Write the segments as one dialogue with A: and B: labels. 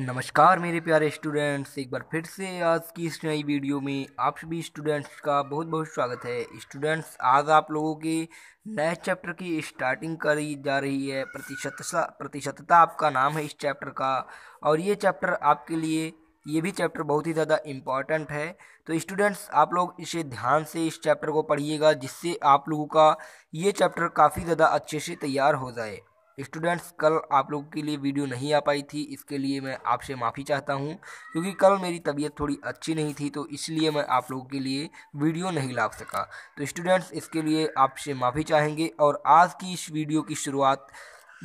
A: नमस्कार मेरे प्यारे स्टूडेंट्स एक बार फिर से आज की इस नई वीडियो में आप सभी स्टूडेंट्स का बहुत बहुत स्वागत है स्टूडेंट्स आज आप लोगों के नए चैप्टर की स्टार्टिंग करी जा रही है प्रतिशतता प्रतिशतता आपका नाम है इस चैप्टर का और ये चैप्टर आपके लिए ये भी चैप्टर बहुत ही ज़्यादा इम्पॉर्टेंट है तो स्टूडेंट्स आप लोग इसे ध्यान से इस चैप्टर को पढ़िएगा जिससे आप लोगों का ये चैप्टर काफ़ी ज़्यादा अच्छे से तैयार हो जाए स्टूडेंट्स कल आप लोग के लिए वीडियो नहीं आ पाई थी इसके लिए मैं आपसे माफ़ी चाहता हूँ क्योंकि कल मेरी तबीयत थोड़ी अच्छी नहीं थी तो इसलिए मैं आप लोगों के लिए वीडियो नहीं ला सका तो स्टूडेंट्स इसके लिए आपसे माफ़ी चाहेंगे और आज की इस वीडियो की शुरुआत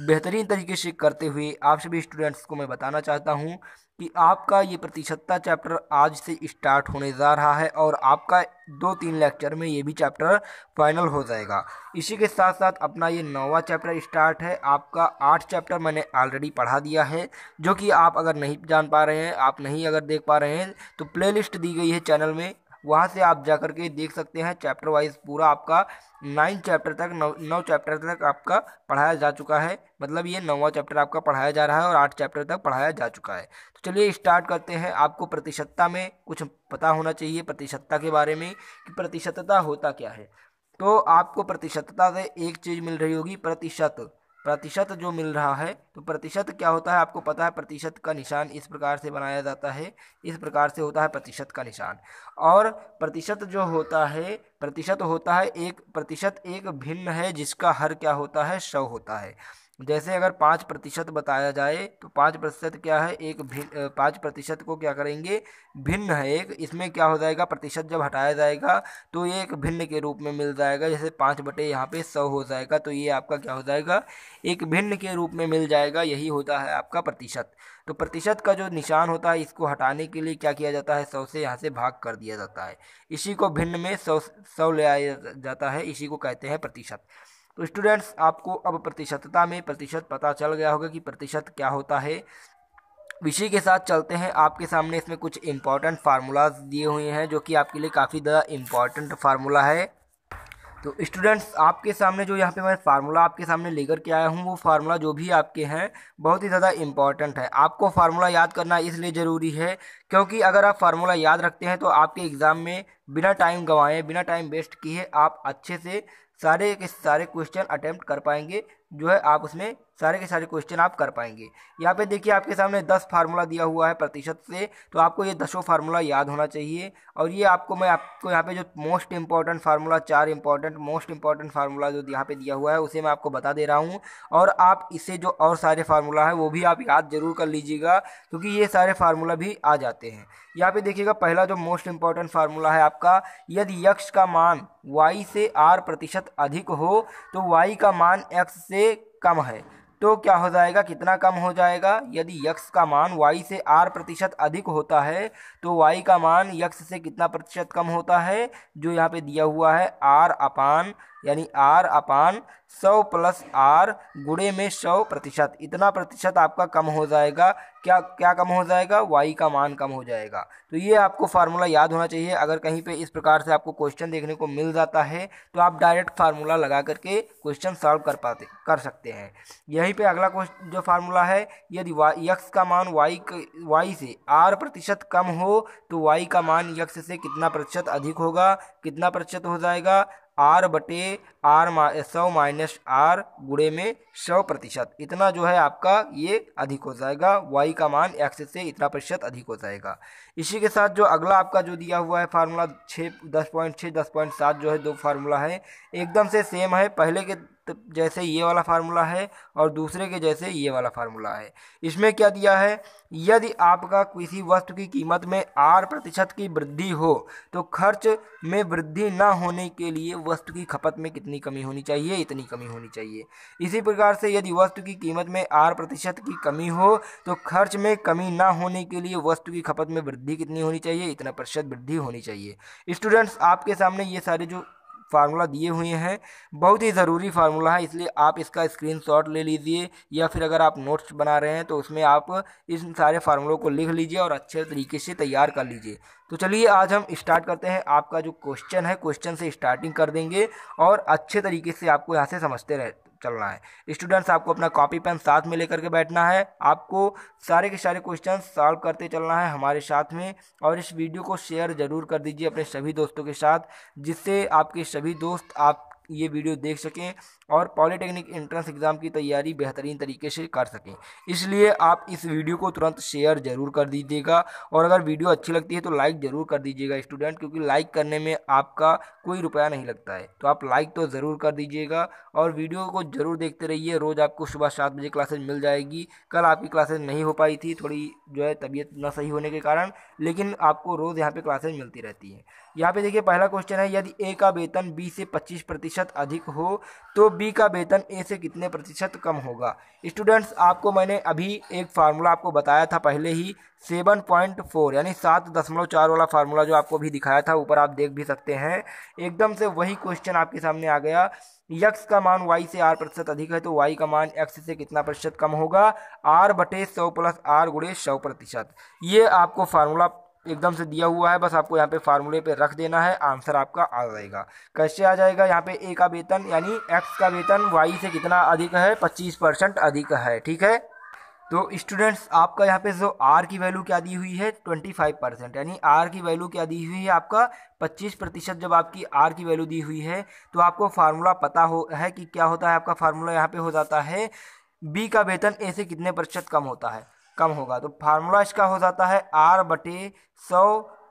A: बेहतरीन तरीके से करते हुए आप सभी स्टूडेंट्स को मैं बताना चाहता हूँ कि आपका ये प्रतिशतता चैप्टर आज से स्टार्ट होने जा रहा है और आपका दो तीन लेक्चर में ये भी चैप्टर फाइनल हो जाएगा इसी के साथ साथ अपना ये नौवा चैप्टर स्टार्ट है आपका आठ चैप्टर मैंने ऑलरेडी पढ़ा दिया है जो कि आप अगर नहीं जान पा रहे हैं आप नहीं अगर देख पा रहे हैं तो प्लेलिस्ट दी गई है चैनल में वहाँ से आप जा करके देख सकते हैं चैप्टर वाइज पूरा आपका नाइन चैप्टर तक नौ नौ चैप्टर तक आपका पढ़ाया जा चुका है मतलब ये नौवा चैप्टर आपका पढ़ाया जा रहा है और आठ चैप्टर तक पढ़ाया जा चुका है तो चलिए स्टार्ट करते हैं आपको प्रतिशतता में कुछ पता होना चाहिए प्रतिशतता के बारे में कि प्रतिशतता होता क्या है तो आपको प्रतिशतता से एक चीज़ मिल रही होगी प्रतिशत प्रतिशत जो मिल रहा है तो प्रतिशत क्या होता है आपको पता है प्रतिशत का निशान इस प्रकार से बनाया जाता है इस प्रकार से होता है प्रतिशत का निशान और प्रतिशत जो होता है प्रतिशत होता है एक प्रतिशत एक भिन्न है जिसका हर क्या होता है सौ होता है जैसे अगर पाँच प्रतिशत बताया जाए तो पाँच प्रतिशत क्या है एक भिन्न पाँच प्रतिशत को क्या करेंगे भिन्न है एक इसमें क्या हो जाएगा प्रतिशत जब हटाया जाएगा तो ये एक भिन्न के रूप में मिल जाएगा जैसे पाँच बटे यहाँ पे सौ हो जाएगा तो ये आपका क्या हो जाएगा एक भिन्न के रूप में मिल जाएगा यही होता है आपका प्रतिशत तो प्रतिशत का जो निशान होता है इसको हटाने के लिए क्या किया जाता है सौ से यहाँ से भाग कर दिया जाता है इसी को भिन्न में सौ सौ ले आया जाता है इसी को कहते हैं प्रतिशत तो स्टूडेंट्स आपको अब प्रतिशतता में प्रतिशत पता चल गया होगा कि प्रतिशत क्या होता है विषय के साथ चलते हैं आपके सामने इसमें कुछ इम्पॉर्टेंट फार्मूलाज दिए हुए हैं जो कि आपके लिए काफ़ी ज़्यादा इम्पॉर्टेंट फार्मूला है तो स्टूडेंट्स आपके सामने जो यहाँ पे मैं फार्मूला आपके सामने लेकर के आया हूँ वो फार्मूला जो भी आपके हैं बहुत ही ज़्यादा इंपॉर्टेंट है आपको फार्मूला याद करना इसलिए ज़रूरी है क्योंकि अगर आप फार्मूला याद रखते हैं तो आपके एग्ज़ाम में बिना टाइम गंवाएँ बिना टाइम वेस्ट किए आप अच्छे से सारे के सारे क्वेश्चन अटैम्प्ट कर पाएंगे जो है आप उसमें सारे के सारे क्वेश्चन आप कर पाएंगे यहाँ पे देखिए आपके सामने दस फार्मूला दिया हुआ है प्रतिशत से तो आपको ये दसों फार्मूला याद होना चाहिए और ये आपको मैं आपको यहाँ पे जो मोस्ट इंपॉर्टेंट फार्मूला चार इंपॉर्टेंट मोस्ट इंपॉर्टेंट फार्मूला जो यहाँ पे दिया हुआ है उसे मैं आपको बता दे रहा हूँ और आप इससे जो और सारे फार्मूला है वो भी आप याद जरूर कर लीजिएगा क्योंकि ये सारे फार्मूला भी आ जाते हैं यहाँ पे देखिएगा पहला जो मोस्ट इंपॉर्टेंट फार्मूला है आपका यदि यक्ष का मान वाई से आर प्रतिशत अधिक हो तो वाई का मान एक्स से से कम है तो क्या हो जाएगा कितना कम हो जाएगा यदि यक्स का मान वाई से आर प्रतिशत अधिक होता है तो वाई का मान यक्स से कितना प्रतिशत कम होता है जो यहाँ पे दिया हुआ है आर अपान यानी आर अपान सौ प्लस आर गुड़े में सौ प्रतिशत इतना प्रतिशत आपका कम हो जाएगा क्या क्या कम हो जाएगा वाई का मान कम हो जाएगा तो ये आपको फार्मूला याद होना चाहिए अगर कहीं पे इस प्रकार से आपको क्वेश्चन देखने को मिल जाता है तो आप डायरेक्ट फार्मूला लगा करके क्वेश्चन सॉल्व कर पाते कर सकते हैं यहीं पे अगला क्वेश्चन जो फार्मूला है यदि वाई यक्स का मान वाई वाई से आर प्रतिशत कम हो तो वाई का मान यक्स से कितना प्रतिशत अधिक होगा कितना प्रतिशत हो जाएगा आर बटे आर मा सौ माइनस आर गुड़े में सौ प्रतिशत इतना जो है आपका ये अधिक हो जाएगा वाई का मान एक्स से इतना प्रतिशत अधिक हो जाएगा इसी के साथ जो अगला आपका जो दिया हुआ है फार्मूला छः दस पॉइंट छः दस पॉइंट सात जो है दो फार्मूला है एकदम से सेम है पहले के जैसे ये वाला फार्मूला है और दूसरे के जैसे ये वाला फार्मूला है इसमें क्या दिया है यदि आपका किसी वस्तु की कीमत में आर प्रतिशत की वृद्धि हो तो खर्च में वृद्धि ना होने के लिए वस्तु की खपत में कितनी इतनी कमी होनी चाहिए इतनी कमी होनी चाहिए इसी प्रकार से यदि वस्तु की कीमत में आर प्रतिशत की कमी हो तो खर्च में कमी ना होने के लिए वस्तु की खपत में वृद्धि कितनी होनी चाहिए इतना प्रतिशत वृद्धि होनी चाहिए स्टूडेंट्स आपके सामने ये सारे जो फार्मूला दिए हुए हैं बहुत ही ज़रूरी फार्मूला है इसलिए आप इसका स्क्रीनशॉट ले लीजिए या फिर अगर आप नोट्स बना रहे हैं तो उसमें आप इन सारे फार्मूलों को लिख लीजिए और अच्छे तरीके से तैयार कर लीजिए तो चलिए आज हम स्टार्ट करते हैं आपका जो क्वेश्चन है क्वेश्चन से स्टार्टिंग कर देंगे और अच्छे तरीके से आपको यहाँ से समझते रह चलना है स्टूडेंट्स आपको अपना कॉपी पेन साथ में लेकर के बैठना है आपको सारे के सारे क्वेश्चन सॉल्व करते चलना है हमारे साथ में और इस वीडियो को शेयर ज़रूर कर दीजिए अपने सभी दोस्तों के साथ जिससे आपके सभी दोस्त आप ये वीडियो देख सकें और पॉलिटेक्निक एंट्रेंस एग्ज़ाम की तैयारी बेहतरीन तरीके से कर सकें इसलिए आप इस वीडियो को तुरंत शेयर ज़रूर कर दीजिएगा और अगर वीडियो अच्छी लगती है तो लाइक ज़रूर कर दीजिएगा स्टूडेंट क्योंकि लाइक करने में आपका कोई रुपया नहीं लगता है तो आप लाइक तो ज़रूर कर दीजिएगा और वीडियो को ज़रूर देखते रहिए रोज़ आपको सुबह सात बजे क्लासेज मिल जाएगी कल आपकी क्लासेज नहीं हो पाई थी थोड़ी जो है तबीयत ना सही होने के कारण लेकिन आपको रोज़ यहाँ पर क्लासेज मिलती रहती है यहाँ पर देखिए पहला क्वेश्चन है यदि ए का वेतन बी से पच्चीस प्रतिशत प्रतिशत अधिक हो तो बी का वेतन ए से कितने प्रतिशत कम होगा स्टूडेंट्स आपको मैंने अभी एक फार्मूला आपको बताया था पहले ही सेवन पॉइंट फोर यानी सात दशमलव चार वाला फार्मूला जो आपको भी दिखाया था ऊपर आप देख भी सकते हैं एकदम से वही क्वेश्चन आपके सामने आ गया यक्स का मान वाई से आर प्रतिशत अधिक है तो वाई का मान एक्स से कितना प्रतिशत कम होगा आर बटे सौ प्लस आर गुड़े सौ प्रतिशत ये आपको फार्मूला एकदम से दिया हुआ है बस आपको यहाँ पे फार्मूले पे रख देना है आंसर आपका आ जाएगा कैसे आ जाएगा यहाँ पे ए का वेतन यानी एक्स का वेतन वाई से कितना अधिक है पच्चीस परसेंट अधिक है ठीक है तो स्टूडेंट्स आपका यहाँ पे जो आर की वैल्यू क्या दी हुई है ट्वेंटी फाइव परसेंट यानी आर की वैल्यू क्या दी हुई है आपका पच्चीस प्रतिशत जब आपकी आर की वैल्यू दी हुई है तो आपको फार्मूला पता हो है कि क्या होता है आपका फार्मूला यहाँ पे हो जाता है बी का वेतन ए से कितने प्रतिशत कम होता है कम होगा तो फार्मूला इसका हो जाता है आर बटे सौ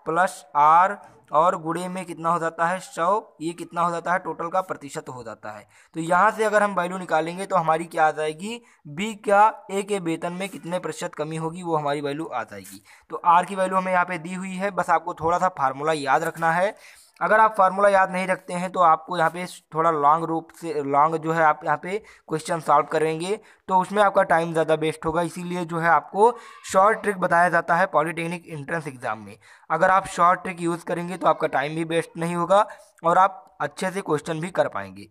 A: प्लस आर और गुड़े में कितना हो जाता है सौ ये कितना हो जाता है टोटल का प्रतिशत हो जाता है तो यहाँ से अगर हम वैल्यू निकालेंगे तो हमारी क्या आ जाएगी बी क्या ए के वेतन में कितने प्रतिशत कमी होगी वो हमारी वैल्यू आ जाएगी तो आर की वैल्यू हमें यहाँ पे दी हुई है बस आपको थोड़ा सा फार्मूला याद रखना है अगर आप फार्मूला याद नहीं रखते हैं तो आपको यहाँ पे थोड़ा लॉन्ग रूप से लॉन्ग जो है आप यहाँ पे क्वेश्चन सॉल्व करेंगे तो उसमें आपका टाइम ज़्यादा वेस्ट होगा इसीलिए जो है आपको शॉर्ट ट्रिक बताया जाता है पॉलिटेक्निक इंट्रेंस एग्ज़ाम में अगर आप शॉर्ट ट्रिक यूज़ करेंगे तो आपका टाइम भी वेस्ट नहीं होगा और आप अच्छे से क्वेश्चन भी कर पाएंगे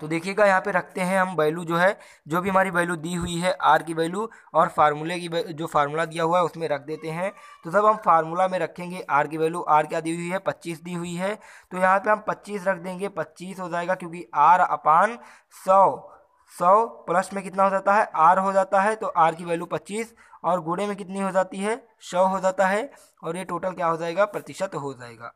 A: तो देखिएगा यहाँ पे रखते हैं हम वैल्यू जो है जो भी हमारी वैल्यू दी हुई है आर की वैल्यू और फार्मूले की जो फार्मूला दिया हुआ है उसमें रख देते हैं तो सब हम फार्मूला में रखेंगे आर की वैल्यू आर क्या दी हुई है पच्चीस दी हुई है तो यहाँ पे हम पच्चीस रख देंगे पच्चीस हो जाएगा क्योंकि आर अपान सौ सौ प्लस में कितना हो जाता है आर हो जाता है तो आर की वैल्यू पच्चीस और गुड़े में कितनी हो जाती है सौ हो जाता है और ये टोटल क्या हो जाएगा प्रतिशत हो जाएगा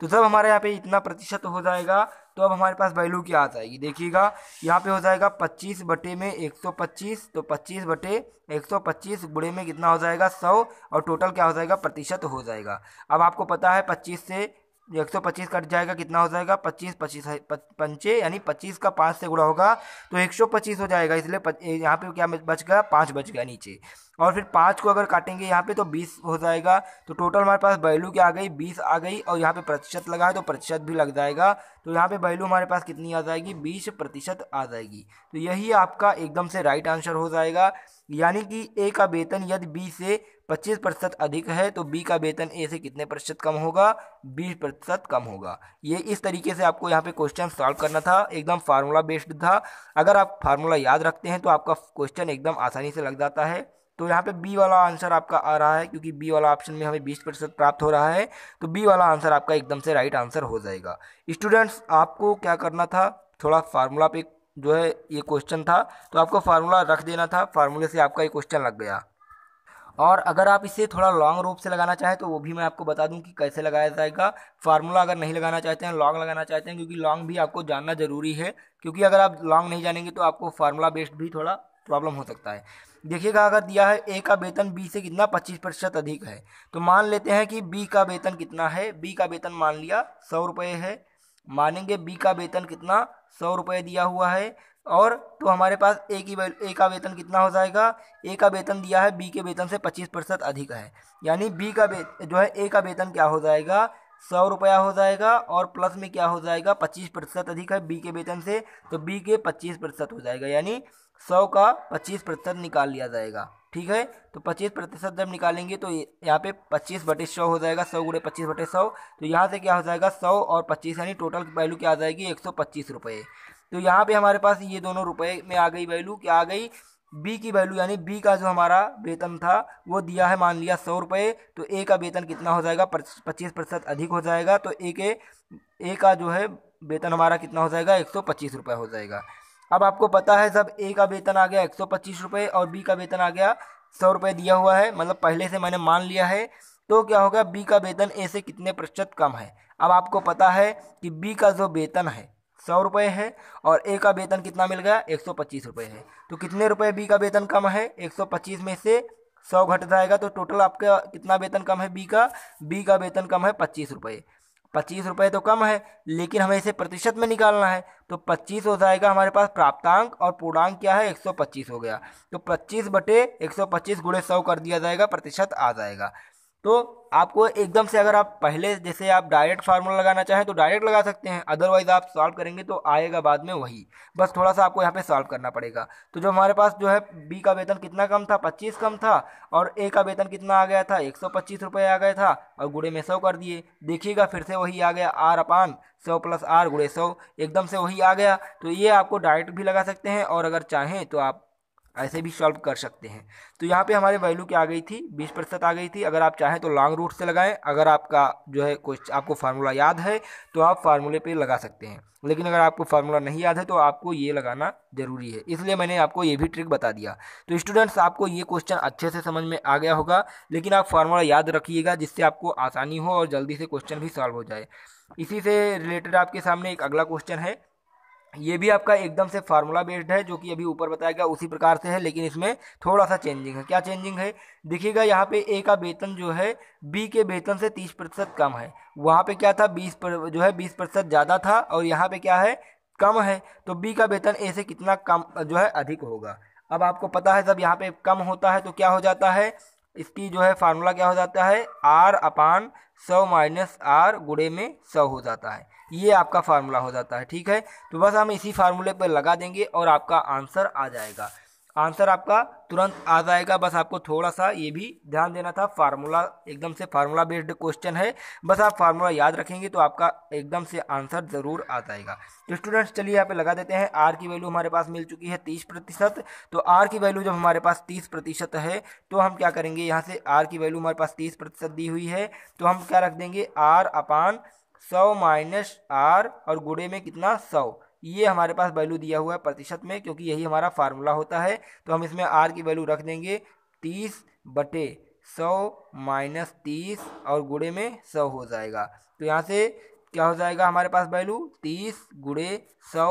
A: तो सब हमारे यहाँ पे इतना प्रतिशत हो जाएगा तो अब हमारे पास वैल्यू क्या आ जाएगी देखिएगा यहाँ पे हो जाएगा पच्चीस बटे में एक सौ पच्चीस तो पच्चीस बटे एक सौ पच्चीस में कितना हो जाएगा सौ और टोटल क्या हो जाएगा प्रतिशत हो जाएगा अब आपको पता है पच्चीस से एक सौ पच्चीस कट जाएगा कितना हो जाएगा पच्चीस पच्चीस पंचे यानी पच्चीस का पाँच से गुणा होगा तो एक सौ पच्चीस हो जाएगा इसलिए यहाँ पे क्या बच गया पाँच बच गया नीचे और फिर पाँच को अगर काटेंगे यहाँ पे तो बीस हो जाएगा तो टोटल हमारे पास वैल्यू क्या आ गई बीस आ गई और यहाँ पे प्रतिशत लगा है तो प्रतिशत भी लग जाएगा तो यहाँ पे वैल्यू हमारे पास कितनी आ जाएगी बीस प्रतिशत आ जाएगी तो यही आपका एकदम से राइट आंसर हो जाएगा यानी कि ए का वेतन यदि बी से 25 प्रतिशत अधिक है तो बी का वेतन ए से कितने प्रतिशत कम होगा 20 प्रतिशत कम होगा ये इस तरीके से आपको यहाँ पे क्वेश्चन सॉल्व करना था एकदम फार्मूला बेस्ड था अगर आप फार्मूला याद रखते हैं तो आपका क्वेश्चन एकदम आसानी से लग जाता है तो यहाँ पे बी वाला आंसर आपका आ रहा है क्योंकि बी वाला ऑप्शन में हमें 20 प्रतिशत प्राप्त हो रहा है तो बी वाला आंसर आपका एकदम से राइट आंसर हो जाएगा स्टूडेंट्स आपको क्या करना था थोड़ा फार्मूला पे जो है ये क्वेश्चन था तो आपको फार्मूला रख देना था फार्मूले से आपका ये क्वेश्चन लग गया और अगर आप इसे थोड़ा लॉन्ग रूप से लगाना चाहें तो वो भी मैं आपको बता दूं कि कैसे लगाया जाएगा फार्मूला अगर नहीं लगाना चाहते हैं लॉन्ग लगाना चाहते हैं क्योंकि लॉन्ग भी आपको जानना ज़रूरी है क्योंकि अगर आप लॉन्ग नहीं जानेंगे तो आपको फार्मूला बेस्ड भी थोड़ा प्रॉब्लम हो सकता है देखिएगा अगर दिया है ए का वेतन बी से कितना पच्चीस प्रतिशत अधिक है तो मान लेते हैं कि बी का वेतन कितना है बी का वेतन मान लिया सौ रुपये है मानेंगे बी का वेतन कितना सौ रुपये दिया हुआ है और तो हमारे पास ए की ए का वेतन कितना हो जाएगा ए का वेतन दिया है बी के वेतन से पच्चीस प्रतिशत अधिक है यानी बी का जो है ए का वेतन क्या हो जाएगा सौ रुपया हो जाएगा और प्लस में क्या हो जाएगा पच्चीस प्रतिशत अधिक है बी के वेतन से तो बी के पच्चीस प्रतिशत हो जाएगा यानी सौ का पच्चीस प्रतिशत निकाल लिया जाएगा ठीक है तो पच्चीस प्रतिशत जब निकालेंगे तो यहाँ पे पच्चीस बटे सौ हो जाएगा सौ गुड़े पच्चीस बटे सौ तो यहाँ से क्या हो जाएगा सौ और पच्चीस यानी टोटल वैल्यू क्या आ जाएगी एक सौ पच्चीस रुपये तो यहाँ पे हमारे पास ये दोनों रुपए में आ गई वैल्यू क्या आ गई बी की वैल्यू यानी बी का जो हमारा वेतन था वो दिया है मान लिया सौ रुपये तो ए का वेतन कितना हो जाएगा पच्चीस प्रतिशत अधिक हो जाएगा तो ए के ए का जो है वेतन हमारा कितना हो जाएगा एक सौ पच्चीस रुपये हो जाएगा अब आपको पता है सब ए का वेतन आ गया एक सौ पच्चीस रुपये और बी का वेतन आ गया सौ रुपये दिया हुआ है मतलब पहले से मैंने मान लिया है तो क्या होगा बी का वेतन ए से कितने प्रतिशत कम है अब आपको पता है कि बी का जो वेतन है सौ रुपये है और ए का वेतन कितना मिल गया एक सौ पच्चीस रुपये है तो कितने रुपए बी का वेतन कम है एक सौ पच्चीस में से सौ घट जाएगा तो टोटल आपका कितना वेतन कम है बी का बी का वेतन कम है पच्चीस रुपये पच्चीस रुपये तो कम है लेकिन हमें इसे प्रतिशत में निकालना है तो पच्चीस हो जाएगा हमारे पास प्राप्तांक और पूर्णांक क्या है एक सौ पच्चीस हो गया तो पच्चीस बटे एक सौ पच्चीस गुड़े सौ कर दिया जाएगा प्रतिशत आ जाएगा तो आपको एकदम से अगर आप पहले जैसे आप डायरेक्ट फार्मूला लगाना चाहें तो डायरेक्ट लगा सकते हैं अदरवाइज आप सॉल्व करेंगे तो आएगा बाद में वही बस थोड़ा सा आपको यहाँ पे सॉल्व करना पड़ेगा तो जो हमारे पास जो है बी का वेतन कितना कम था पच्चीस कम था और ए का वेतन कितना आ गया था एक सौ पच्चीस रुपये आ गया था और गुड़े में सौ कर दिए देखिएगा फिर से वही आ गया आर अपान सौ प्लस आर गुड़े सौ एकदम से वही आ गया तो ये आपको डायरेक्ट भी लगा सकते हैं और अगर चाहें तो आप ऐसे भी सॉल्व कर सकते हैं तो यहाँ पे हमारे वैल्यू क्या आ गई थी बीस प्रतिशत आ गई थी अगर आप चाहें तो लॉन्ग रूट से लगाएं अगर आपका जो है कुछ आपको फार्मूला याद है तो आप फार्मूले पे लगा सकते हैं लेकिन अगर आपको फार्मूला नहीं याद है तो आपको ये लगाना ज़रूरी है इसलिए मैंने आपको ये भी ट्रिक बता दिया तो स्टूडेंट्स आपको ये क्वेश्चन अच्छे से समझ में आ गया होगा लेकिन आप फार्मूला याद रखिएगा जिससे आपको आसानी हो और जल्दी से क्वेश्चन भी सॉल्व हो जाए इसी से रिलेटेड आपके सामने एक अगला क्वेश्चन है ये भी आपका एकदम से फार्मूला बेस्ड है जो कि अभी ऊपर बताया गया उसी प्रकार से है लेकिन इसमें थोड़ा सा चेंजिंग है क्या चेंजिंग है देखिएगा यहाँ पे ए का वेतन जो है बी के वेतन से तीस प्रतिशत कम है वहाँ पे क्या था बीस पर जो है बीस प्रतिशत ज़्यादा था और यहाँ पे क्या है कम है तो बी का वेतन ए से कितना कम जो है अधिक होगा अब आपको पता है जब यहाँ पर कम होता है तो क्या हो जाता है इसकी जो है फार्मूला क्या हो जाता है आर अपान सौ माइनस आर गुड़े में सौ हो जाता है ये आपका फार्मूला हो जाता है ठीक है तो बस हम इसी फार्मूले पर लगा देंगे और आपका आंसर आ जाएगा आंसर आपका तुरंत आ जाएगा बस आपको थोड़ा सा ये भी ध्यान देना था फार्मूला एकदम से फार्मूला बेस्ड क्वेश्चन है बस आप फार्मूला याद रखेंगे तो आपका एकदम से आंसर ज़रूर आ जाएगा तो स्टूडेंट्स चलिए यहाँ पे लगा देते हैं आर की वैल्यू हमारे पास मिल चुकी है तीस प्रतिशत तो आर की वैल्यू जब हमारे पास तीस प्रतिशत है तो हम क्या करेंगे यहाँ से आर की वैल्यू हमारे पास तीस प्रतिशत दी हुई है तो हम क्या रख देंगे आर अपान सौ माइनस आर और गुड़े में कितना सौ ये हमारे पास वैल्यू दिया हुआ है प्रतिशत में क्योंकि यही हमारा फार्मूला होता है तो हम इसमें आर की वैल्यू रख देंगे तीस बटे सौ माइनस तीस और गुड़े में सौ हो जाएगा तो यहाँ से क्या हो जाएगा हमारे पास वैल्यू तीस गुड़े सौ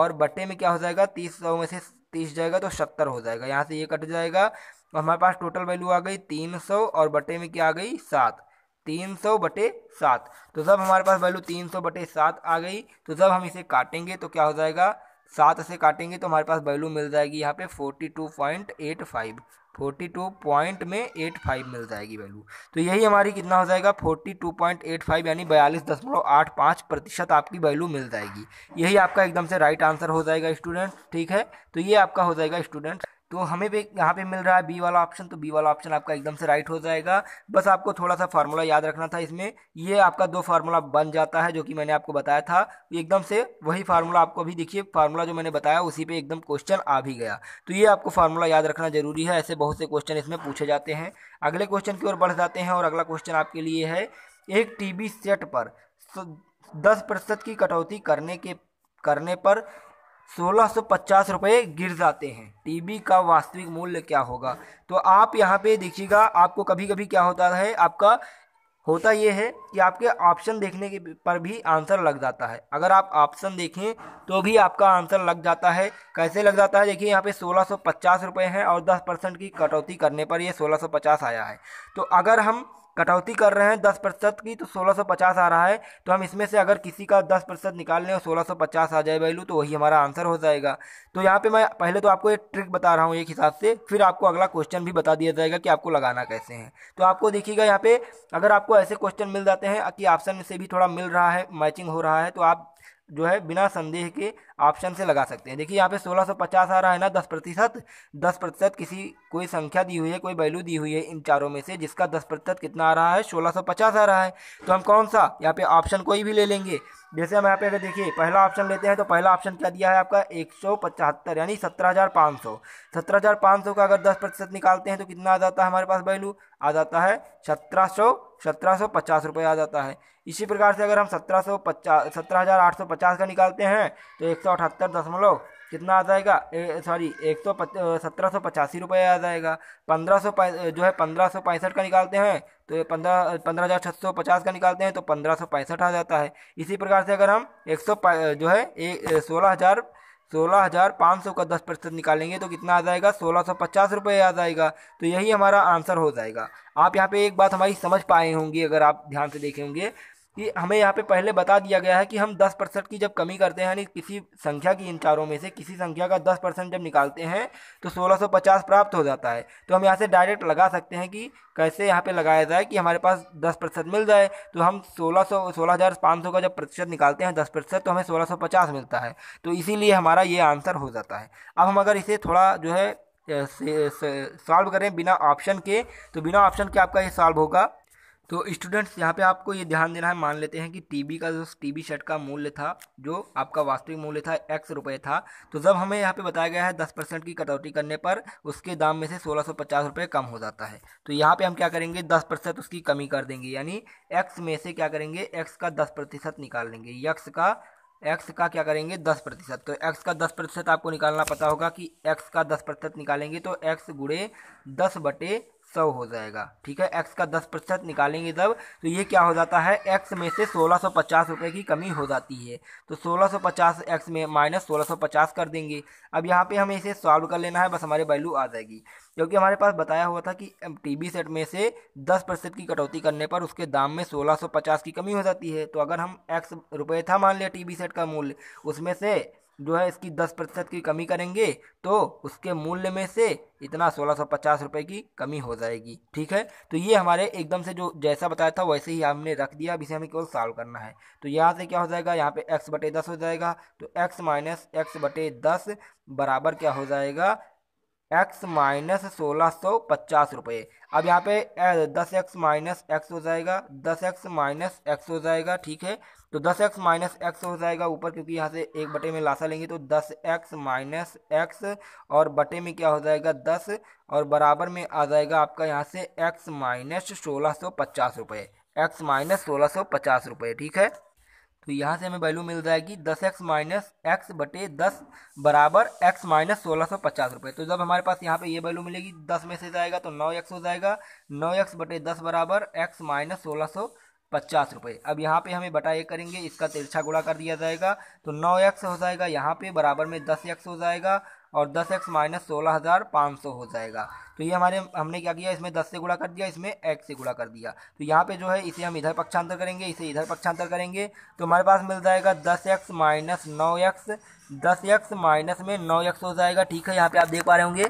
A: और बटे में क्या हो जाएगा तीस सौ में से तीस जाएगा तो सत्तर हो जाएगा यहाँ से ये कट जाएगा और तो हमारे पास टोटल वैल्यू आ गई तीन सौ और बटे में क्या आ गई सात तीन सौ बटे सात तो जब हमारे पास वैल्यू तीन सौ बटे सात आ गई तो जब हम इसे काटेंगे तो क्या हो जाएगा सात से काटेंगे तो हमारे पास वैल्यू मिल जाएगी यहाँ पे forty two point eight five forty two point में एट फाइव मिल जाएगी वैल्यू तो यही हमारी कितना हो जाएगा forty two point eight five यानी बयालीस दशमलव आठ पाँच प्रतिशत आपकी वैल्यू मिल जाएगी यही आपका एकदम से राइट आंसर हो जाएगा स्टूडेंट ठीक है तो ये आपका हो जाएगा स्टूडेंट तो हमें भी यहाँ पे मिल रहा है बी वाला ऑप्शन तो बी वाला ऑप्शन आपका एकदम से राइट हो जाएगा बस आपको थोड़ा सा फार्मूला याद रखना था इसमें ये आपका दो फार्मूला बन जाता है जो कि मैंने आपको बताया था एकदम से वही फार्मूला आपको अभी देखिए फार्मूला जो मैंने बताया उसी पे एकदम क्वेश्चन आ भी गया तो ये आपको फार्मूला याद रखना जरूरी है ऐसे बहुत से क्वेश्चन इसमें पूछे जाते हैं अगले क्वेश्चन की ओर बढ़ जाते हैं और अगला क्वेश्चन आपके लिए है एक टी सेट पर दस प्रतिशत की कटौती करने के करने पर सोलह सौ पचास रुपये गिर जाते हैं टीबी का वास्तविक मूल्य क्या होगा तो आप यहाँ पे देखिएगा आपको कभी कभी क्या होता है आपका होता ये है कि आपके ऑप्शन देखने के पर भी आंसर लग जाता है अगर आप ऑप्शन देखें तो भी आपका आंसर लग जाता है कैसे लग जाता है देखिए यहाँ पे सोलह सौ पचास रुपये हैं और दस परसेंट की कटौती करने पर ये सोलह सौ पचास आया है तो अगर हम कटौती कर रहे हैं दस प्रतिशत की तो सोलह सौ पचास आ रहा है तो हम इसमें से अगर किसी का दस प्रतिशत निकाल लें और सोलह सौ पचास आ जाए वैल्यू तो वही हमारा आंसर हो जाएगा तो यहाँ पे मैं पहले तो आपको एक ट्रिक बता रहा हूँ एक हिसाब से फिर आपको अगला क्वेश्चन भी बता दिया जाएगा कि आपको लगाना कैसे है तो आपको देखिएगा यहाँ पे अगर आपको ऐसे क्वेश्चन मिल जाते हैं कि ऑप्शन से भी थोड़ा मिल रहा है मैचिंग हो रहा है तो आप जो है बिना संदेह के ऑप्शन से लगा सकते हैं देखिए यहाँ पे 1650 आ रहा है ना दस प्रतिशत दस प्रतिशत किसी कोई संख्या दी हुई है कोई वैल्यू दी हुई है इन चारों में से जिसका दस प्रतिशत कितना आ रहा है 1650 आ रहा है तो हम कौन सा यहाँ पे ऑप्शन कोई भी ले लेंगे जैसे हम यहाँ पे अगर देखिए पहला ऑप्शन लेते हैं तो पहला ऑप्शन क्या दिया है आपका एक सौ पचहत्तर यानी सत्रह हज़ार पाँच सौ सत्रह हज़ार पाँच सौ का अगर दस प्रतिशत निकालते हैं तो कितना आ जाता है हमारे पास वैल्यू आ जाता है सत्रह सौ सत्रह सौ पचास रुपये आ जाता है इसी प्रकार से अगर हम सत्रह सौ पचास सत्रह हज़ार आठ सौ पचास का निकालते हैं तो एक सौ अठहत्तर दशमलव कितना आ जाएगा सॉरी एक सौ सत्रह सौ पचासी रुपये आ जाएगा पंद्रह सौ जो है पंद्रह सौ पैंसठ का निकालते हैं तो पंद्रह पंद्रह हज़ार छः सौ पचास का निकालते हैं तो पंद्रह सौ पैंसठ आ जाता है इसी प्रकार से अगर हम एक सौ जो है एक सोलह हज़ार सोलह हज़ार पाँच सौ का दस प्रतिशत निकालेंगे तो कितना आ जाएगा सोलह सौ पचास रुपये आ जाएगा तो यही हमारा आंसर हो जाएगा आप यहाँ पे एक बात हमारी समझ पाए होंगे अगर आप ध्यान से देखेंगे कि हमें यहाँ पे पहले बता दिया गया है कि हम 10 परसेंट की जब कमी करते हैं यानी किसी संख्या की इन चारों में से किसी संख्या का 10 परसेंट जब निकालते हैं तो 1650 प्राप्त हो जाता है तो हम यहाँ से डायरेक्ट लगा सकते हैं कि कैसे यहाँ पे लगाया जाए कि हमारे पास 10 प्रतिशत मिल जाए तो हम 1600 सौ का जब प्रतिशत निकालते हैं 10 प्रतिशत तो हमें 1650 मिलता है तो इसीलिए हमारा ये आंसर हो जाता है अब हम अगर इसे थोड़ा जो है सॉल्व करें बिना ऑप्शन के तो बिना ऑप्शन के आपका ये सॉल्व होगा तो स्टूडेंट्स यहाँ पे आपको ये ध्यान देना है मान लेते हैं कि टीबी का जो टीबी शर्ट का मूल्य था जो आपका वास्तविक मूल्य था एक्स रुपये था तो जब हमें यहाँ पे बताया गया है दस परसेंट की कटौती करने पर उसके दाम में से सोलह सौ पचास रुपये कम हो जाता है तो यहाँ पे हम क्या करेंगे दस प्रतिशत उसकी कमी कर देंगे यानी एक्स में से क्या करेंगे एक्स का दस प्रतिशत निकाल लेंगे यक्स का एक्स का क्या करेंगे दस प्रतिशत तो एक्स का दस प्रतिशत आपको निकालना पता होगा कि एक्स का दस प्रतिशत निकालेंगे तो एक्स गुड़े दस बटे सौ हो जाएगा ठीक है एक्स का दस प्रतिशत निकालेंगे जब तो ये क्या हो जाता है एक्स में से सोलह सौ पचास रुपये की कमी हो जाती है तो सोलह सौ पचास एक्स में माइनस सोलह सौ पचास कर देंगे अब यहाँ पे हमें इसे सॉल्व कर लेना है बस हमारी वैल्यू आ जाएगी क्योंकि हमारे पास बताया हुआ था कि बी सेट में से दस प्रतिशत की कटौती करने पर उसके दाम में सोलह सौ पचास की कमी हो जाती है तो अगर हम एक्स रुपये था मान लिया बी सेट का मूल्य उसमें से जो है इसकी दस प्रतिशत की कमी करेंगे तो उसके मूल्य में से इतना सोलह सौ पचास रुपये की कमी हो जाएगी ठीक है तो ये हमारे एकदम से जो जैसा बताया था वैसे ही हमने रख दिया अब इसे हमें केवल सॉल्व करना है तो यहाँ से क्या हो जाएगा यहाँ पे एक्स बटे दस हो जाएगा तो एक्स माइनस एक्स बटे दस बराबर क्या हो जाएगा एक्स माइनस सोलह सौ पचास रुपये अब यहाँ पे दस एक्स माइनस एक्स हो जाएगा दस एक्स माइनस एक्स हो जाएगा ठीक है तो दस एक्स माइनस एक्स हो जाएगा ऊपर क्योंकि यहाँ से एक बटे में लाशा लेंगे तो दस एक्स माइनस एक्स और बटे में क्या हो जाएगा दस और बराबर में आ जाएगा आपका यहाँ से एक्स माइनस सोलह सौ पचास रुपये एक्स माइनस सोलह सौ पचास रुपये ठीक है तो यहाँ से हमें वैल्यू मिल जाएगी दस एक्स माइनस एक्स बटे दस बराबर एक्स माइनस सोलह सौ पचास रुपये तो जब हमारे पास यहाँ पे ये वैल्यू मिलेगी दस में से जाएगा तो नौ एक्स हो जाएगा नौ एक्स बटे दस बराबर एक्स माइनस सोलह सौ पचास रुपये अब यहाँ पे हमें बटा एक करेंगे इसका तिरछा गुड़ा कर दिया जाएगा तो नौ एक्स हो जाएगा यहाँ पे बराबर में दस एक्स हो जाएगा और दस एक्स माइनस सोलह हज़ार पाँच सौ हो जाएगा तो ये हमारे हमने क्या किया इसमें दस से गुड़ा कर दिया इसमें एक्स से गुड़ा कर दिया तो यहाँ पे जो है इसे हम इधर पक्षांतर करेंगे इसे इधर पक्षांतर करेंगे तो हमारे पास मिल जाएगा दस एक्स माइनस नौ एक्स दस एक्स माइनस में नौ एक्स हो जाएगा ठीक है यहाँ पे आप देख पा रहे होंगे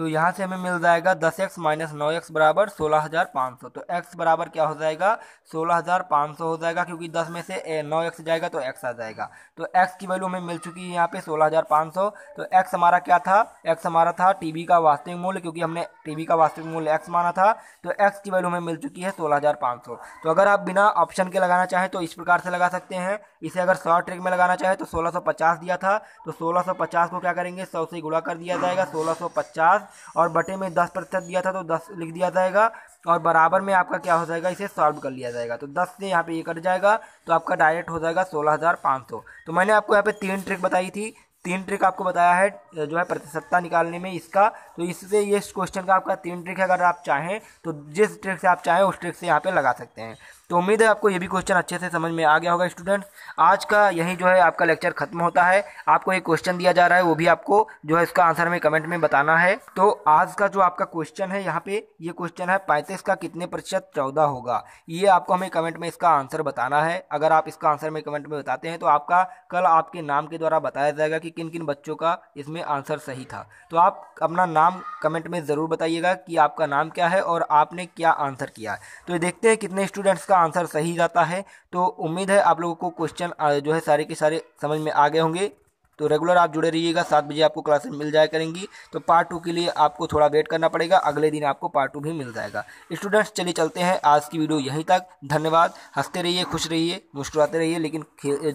A: तो यहाँ से हमें मिल जाएगा दस एक्स माइनस नौ एक्स बराबर सोलह हज़ार पाँच सौ तो एक्स बराबर क्या हो जाएगा सोलह हज़ार पाँच सौ हो जाएगा क्योंकि दस में से नौ एक्स जाएगा तो एक्स आ जाएगा तो एक्स की वैल्यू हमें मिल चुकी है यहाँ पे सोलह हज़ार पाँच सौ तो एक्स हमारा क्या था एक्स हमारा था टीवी का वास्तविक मूल्य क्योंकि हमने टीवी का वास्तविक मूल्य एक्स माना था तो एक्स की वैल्यू हमें मिल चुकी है सोलह हज़ार पाँच सौ तो अगर आप बिना ऑप्शन के लगाना चाहें तो इस प्रकार से लगा सकते हैं इसे अगर शॉर्ट ट्रिक में लगाना चाहें तो सोलह सौ पचास दिया था तो सोलह सौ पचास को क्या करेंगे सौ से गुणा कर दिया जाएगा सोलह सौ पचास और बटे में दस प्रतिशत दिया था तो दस लिख दिया जाएगा और बराबर में आपका क्या हो जाएगा इसे सॉल्व कर लिया जाएगा तो दस से यहाँ पे ये कट जाएगा तो आपका डायरेक्ट हो जाएगा सोलह हज़ार सौ तो मैंने आपको यहाँ पे तीन ट्रिक बताई थी तीन ट्रिक आपको बताया है जो है प्रतिशतता निकालने में इसका तो इससे ये क्वेश्चन का आपका तीन ट्रिक है अगर आप चाहें तो जिस ट्रिक से आप चाहें उस ट्रिक से यहाँ पे लगा सकते हैं तो उम्मीद है आपको ये भी क्वेश्चन अच्छे से समझ में आ गया होगा स्टूडेंट आज का यही जो है आपका लेक्चर खत्म होता है आपको एक क्वेश्चन दिया जा रहा है वो भी आपको जो है इसका आंसर में कमेंट में बताना है तो आज का जो आपका क्वेश्चन है यहाँ पे ये क्वेश्चन है पैंतीस का कितने प्रतिशत चौदह होगा ये आपको हमें कमेंट में इसका आंसर बताना है अगर आप इसका आंसर में कमेंट में बताते हैं तो आपका कल आपके नाम के द्वारा बताया जाएगा कि किन किन बच्चों का इसमें आंसर सही था तो आप अपना नाम कमेंट में ज़रूर बताइएगा कि आपका नाम क्या है और आपने क्या आंसर किया तो देखते हैं कितने स्टूडेंट्स का आंसर सही जाता है तो उम्मीद है आप लोगों को क्वेश्चन जो है सारे के सारे समझ में आ गए होंगे तो रेगुलर आप जुड़े रहिएगा सात बजे आपको क्लासेस मिल जाए करेंगी तो पार्ट टू के लिए आपको थोड़ा वेट करना पड़ेगा अगले दिन आपको पार्ट टू भी मिल जाएगा स्टूडेंट्स चलिए चलते हैं आज की वीडियो यहीं तक धन्यवाद हंसते रहिए खुश रहिए मुस्कुराते रहिए लेकिन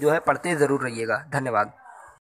A: जो है पढ़ते ज़रूर रहिएगा धन्यवाद